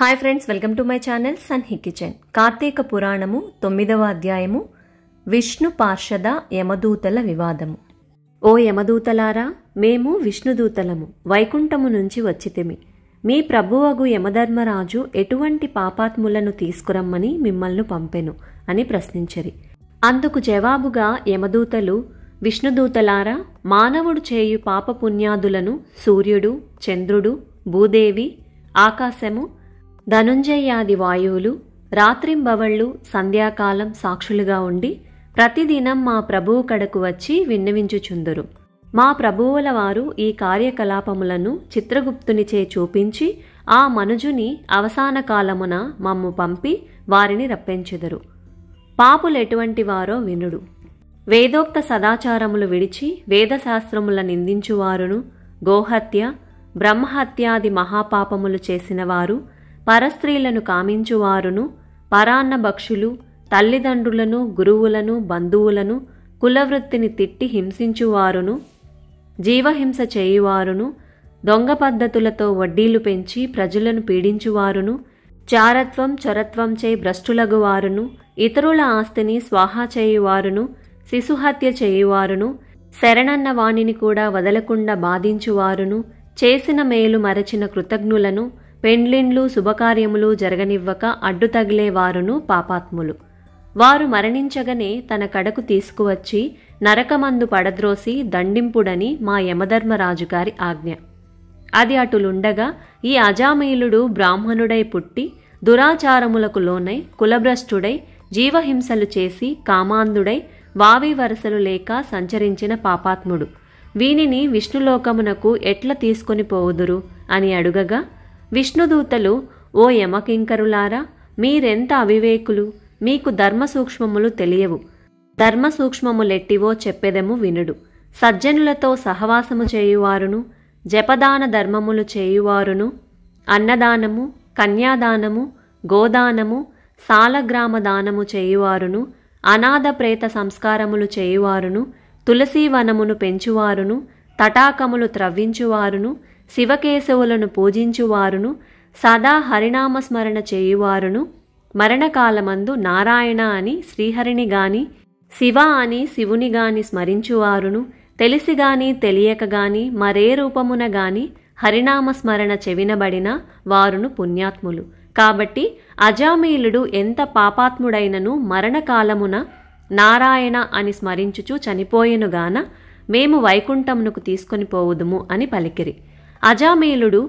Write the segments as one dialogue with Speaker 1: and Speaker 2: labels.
Speaker 1: hi friends welcome to my channel Sanhi kitchen Karthika పురాణము తొమ్మిదవ అధ్యాయము విష్ణు పార్షద యమదూతల వివాదము ఓ యమదూతలారా మేము విష్ణుదూతలము వైకుంఠము నుంచి వచ్చితిమి మీ ప్రభువగు యమధర్మరాజు ఎటువంటి పాపాత్ములను తీసుకురమ్మని మిమ్మల్ని పంపెను అని ప్రశ్నించరి అందుకు జవాబుగా యమదూతలు విష్ణుదూతలారా మానవుడు చేయు పాపపుణ్యాదులను సూర్యుడు చంద్రుడు భూదేవి ఆకాశము ధనుంజయ్యాది వాయువులు రాత్రింబవళ్ళు సంధ్యాకాలం సాక్షులుగా ఉండి ప్రతిదినం మా ప్రభువు కడకు వచ్చి విన్నవించుచుందురు మా ప్రభువుల వారు ఈ కార్యకలాపములను చిత్రగుప్తునిచే చూపించి ఆ మనుజుని అవసాన కాలమున మమ్ము పంపి వారిని రప్పించెదరు పాపులెటువంటి వారో వినుడు వేదోక్త సదాచారములు విడిచి వేదశాస్త్రముల నిందించువారును గోహత్య బ్రహ్మహత్యాది మహాపాపములు చేసినవారు పరస్త్రీలను కామించువారును పరాన్న భక్షులు తల్లిదండ్రులను గురువులను బంధువులను కులవృత్తిని తిట్టి హింసించువారును జీవహింస చేయువారును దొంగ పద్ధతులతో వడ్డీలు పెంచి ప్రజలను పీడించువారును చారత్వం చరత్వంచే భ్రష్టులగువారును ఇతరుల ఆస్తిని స్వాహా చేయువారును శిశుహత్య చేయువారును శరణన్న వాణిని కూడా వదలకుండా బాధించువారును చేసిన మేలు మరచిన కృతజ్ఞులను పెండ్లిండ్లు శుభకార్యములు జరగనివ్వక అడ్డు తగిలే వారును పాపాత్ములు వారు మరణించగనే తన కడకు తీసుకువచ్చి నరకమందు పడద్రోసి దండింపుడని మా యమధర్మరాజు గారి ఆజ్ఞ అది అటులుండగా ఈ అజామీలుడు బ్రాహ్మణుడై పుట్టి దురాచారములకు లోనై కులభ్రష్టుడై జీవహింసలు చేసి కామాంధుడై వావి వరసలు లేక సంచరించిన పాపాత్ముడు వీనిని విష్ణులోకమునకు ఎట్ల తీసుకొని పోవుదురు అని అడుగగా విష్ణుదూతలు ఓ యమకింకరులారా మీరెంత అవివేకులు మీకు ధర్మ సూక్ష్మములు తెలియవు ధర్మ సూక్ష్మములెట్టివో చెప్పెదము వినుడు సజ్జనులతో సహవాసము చేయువారును జపదాన ధర్మములు చేయువారును అన్నదానము కన్యాదానము గోదానము సాలగ్రామ దానము చేయువారును అనాథ ప్రేత సంస్కారములు చేయువారును తులసీవనమును పెంచువారును తటాకములు త్రవ్వించువారును శివకేశవులను పూజించువారును సదా హరినామస్మరణ చేయువారును మరణకాలమందు నారాయణ అని శ్రీహరిని గాని శివ అని శివుని గాని స్మరించువారును తెలిసిగాని తెలియకగాని మరే రూపమున గాని హరినామస్మరణ చెవినబడిన వారును పుణ్యాత్ములు కాబట్టి అజామీలుడు ఎంత పాపాత్ముడైనను మరణకాలమున నారాయణ అని స్మరించుచు చనిపోయినుగాన మేము వైకుంఠమునకు తీసుకొని పోవుదుము అని పలికిరి అజామేలుడు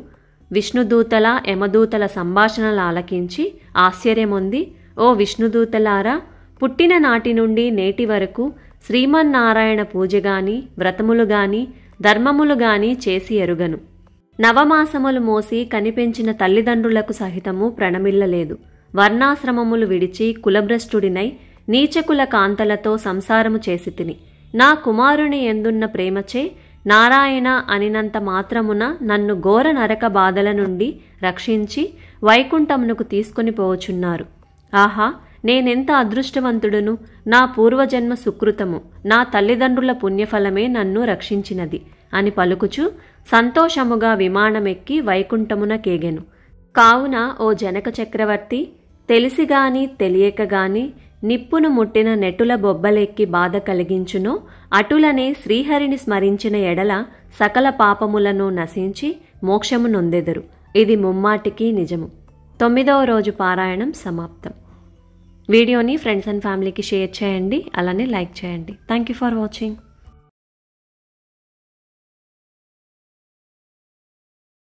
Speaker 1: విష్ణుదూతల యమదూతల సంభాషణలు ఆలకించి ఆశ్చర్యమొంది ఓ విష్ణుదూతలారా పుట్టిన నాటి నుండి నేటి వరకు శ్రీమన్నారాయణ పూజ గాని వ్రతములు గాని ధర్మములు గాని చేసి ఎరుగను నవమాసములు మోసి కనిపించిన తల్లిదండ్రులకు సహితము ప్రణమిల్లలేదు వర్ణాశ్రమములు విడిచి కులభ్రష్టుడినై నీచకుల కాంతలతో సంసారము చేసి తిని నా కుమారుని ఎందున్న ప్రేమచే నారాయణ అనినంత మాత్రమున నన్ను ఘోర నరక బాధల నుండి రక్షించి వైకుంఠమునకు తీసుకుని పోవచున్నారు ఆహా నేనెంత అదృష్టవంతుడును నా పూర్వజన్మ సుకృతము నా తల్లిదండ్రుల పుణ్యఫలమే నన్ను రక్షించినది అని పలుకుచు సంతోషముగా విమానమెక్కి వైకుంఠమున కేగెను కావున ఓ జనక చక్రవర్తి తెలిసిగాని తెలియకగాని నిప్పును ముట్టిన నెటుల బొబ్బలెక్కి బాధ కలిగించునో అటులనే శ్రీహరిని స్మరించిన ఎడల సకల పాపములను నశించి మోక్షము నొందెదరు ఇది ముమ్మాటికి నిజము తొమ్మిదవ రోజు పారాయణం సమాప్తం వీడియోని ఫ్రెండ్స్ అండ్ ఫ్యామిలీకి షేర్ చేయండి అలానే లైక్ చేయండి థ్యాంక్ యూ ఫర్ వాచింగ్